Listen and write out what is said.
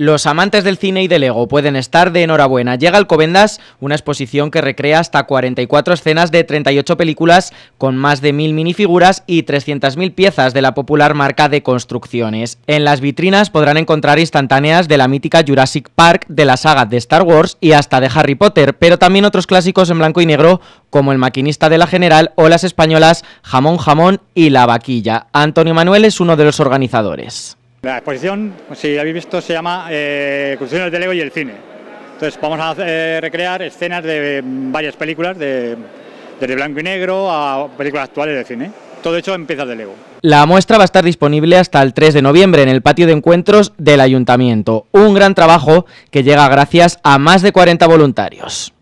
Los amantes del cine y del ego pueden estar de enhorabuena. Llega al Covendas una exposición que recrea hasta 44 escenas de 38 películas con más de 1.000 minifiguras y 300.000 piezas de la popular marca de construcciones. En las vitrinas podrán encontrar instantáneas de la mítica Jurassic Park, de la saga de Star Wars y hasta de Harry Potter, pero también otros clásicos en blanco y negro como El maquinista de la General o las españolas Jamón Jamón y La Vaquilla. Antonio Manuel es uno de los organizadores. La exposición, si habéis visto, se llama eh, Construcciones de Lego y el Cine. Entonces vamos a eh, recrear escenas de varias películas, de, desde blanco y negro a películas actuales de cine. Todo hecho en piezas de Lego. La muestra va a estar disponible hasta el 3 de noviembre en el patio de encuentros del ayuntamiento. Un gran trabajo que llega gracias a más de 40 voluntarios.